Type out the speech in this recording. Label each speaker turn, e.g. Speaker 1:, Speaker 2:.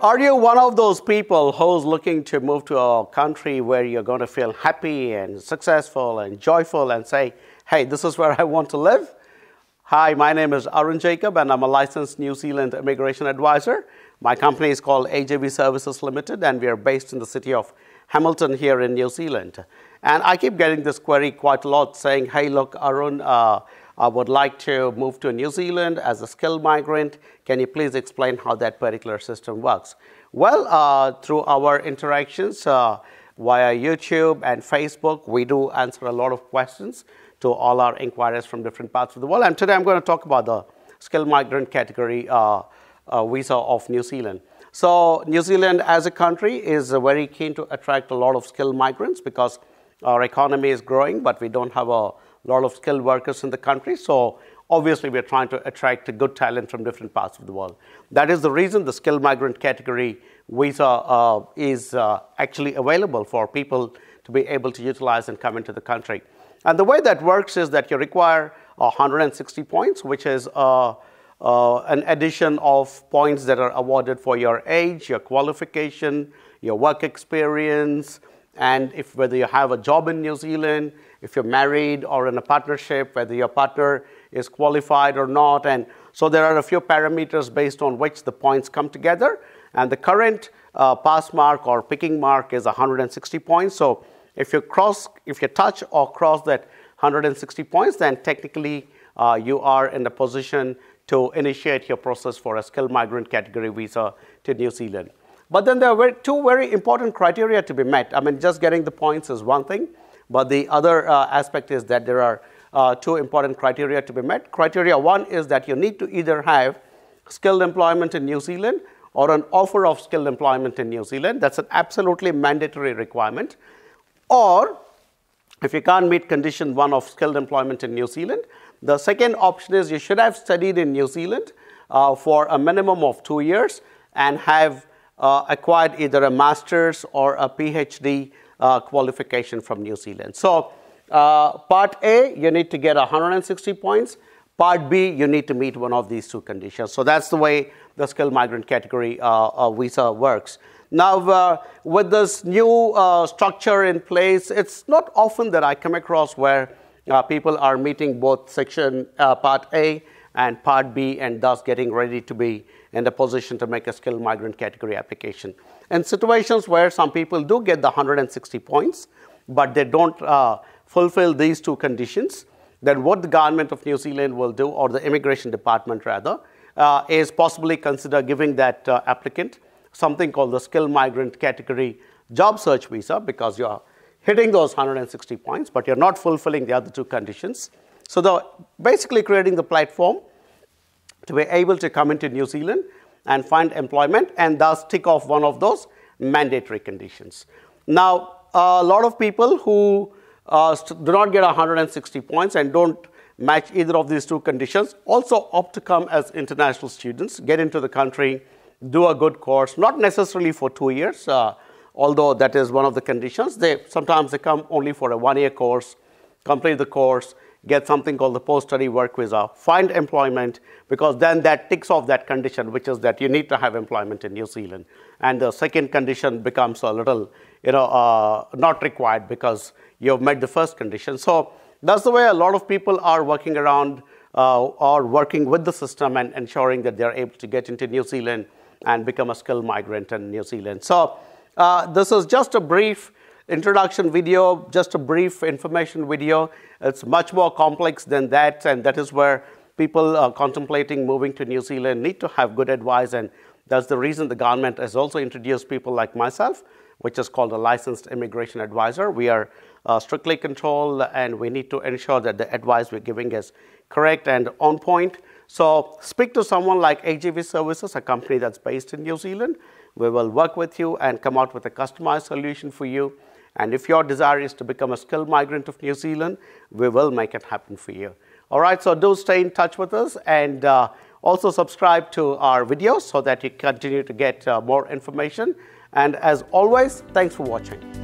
Speaker 1: Are you one of those people who's looking to move to a country where you're going to feel happy and successful and joyful and say, hey, this is where I want to live? Hi, my name is Arun Jacob and I'm a licensed New Zealand immigration advisor. My company is called AJB Services Limited and we are based in the city of Hamilton here in New Zealand. And I keep getting this query quite a lot saying, hey, look, Arun, uh, I would like to move to New Zealand as a skilled migrant. Can you please explain how that particular system works? Well, uh, through our interactions uh, via YouTube and Facebook, we do answer a lot of questions to all our inquiries from different parts of the world. And today I'm going to talk about the skilled migrant category uh, uh, visa of New Zealand. So New Zealand as a country is very keen to attract a lot of skilled migrants because our economy is growing, but we don't have a a lot of skilled workers in the country. So obviously we are trying to attract good talent from different parts of the world. That is the reason the skilled migrant category visa uh, is uh, actually available for people to be able to utilize and come into the country. And the way that works is that you require uh, 160 points, which is uh, uh, an addition of points that are awarded for your age, your qualification, your work experience, and if whether you have a job in New Zealand, if you're married or in a partnership, whether your partner is qualified or not. And so there are a few parameters based on which the points come together. And the current uh, pass mark or picking mark is 160 points. So if you cross, if you touch or cross that 160 points, then technically uh, you are in a position to initiate your process for a skilled migrant category visa to New Zealand. But then there are two very important criteria to be met. I mean, just getting the points is one thing. But the other uh, aspect is that there are uh, two important criteria to be met. Criteria one is that you need to either have skilled employment in New Zealand or an offer of skilled employment in New Zealand. That's an absolutely mandatory requirement. Or if you can't meet condition one of skilled employment in New Zealand, the second option is you should have studied in New Zealand uh, for a minimum of two years and have uh, acquired either a master's or a PhD uh, qualification from New Zealand. So uh, part A, you need to get 160 points. Part B, you need to meet one of these two conditions. So that's the way the skilled migrant category uh, uh visa works. Now, uh, with this new uh, structure in place, it's not often that I come across where people are meeting both section Part A and Part B and thus getting ready to be in a position to make a skilled migrant category application. In situations where some people do get the 160 points, but they don't uh, fulfill these two conditions, then what the government of New Zealand will do, or the immigration department rather, uh, is possibly consider giving that uh, applicant something called the skilled migrant category job search visa because you're hitting those 160 points, but you're not fulfilling the other two conditions. So basically creating the platform to be able to come into New Zealand and find employment and thus tick off one of those mandatory conditions. Now, a lot of people who uh, do not get 160 points and don't match either of these two conditions also opt to come as international students, get into the country, do a good course, not necessarily for two years, uh, although that is one of the conditions. They Sometimes they come only for a one-year course, complete the course, get something called the post-study work visa, find employment, because then that ticks off that condition, which is that you need to have employment in New Zealand. And the second condition becomes a little, you know, uh, not required because you've met the first condition. So that's the way a lot of people are working around uh, or working with the system and ensuring that they're able to get into New Zealand and become a skilled migrant in New Zealand. So uh, this is just a brief introduction video, just a brief information video. It's much more complex than that, and that is where people contemplating moving to New Zealand need to have good advice, and that's the reason the government has also introduced people like myself, which is called a licensed immigration advisor. We are uh, strictly controlled, and we need to ensure that the advice we're giving is correct and on point. So speak to someone like AGV Services, a company that's based in New Zealand. We will work with you and come out with a customized solution for you and if your desire is to become a skilled migrant of New Zealand, we will make it happen for you. All right, so do stay in touch with us and uh, also subscribe to our videos so that you continue to get uh, more information. And as always, thanks for watching.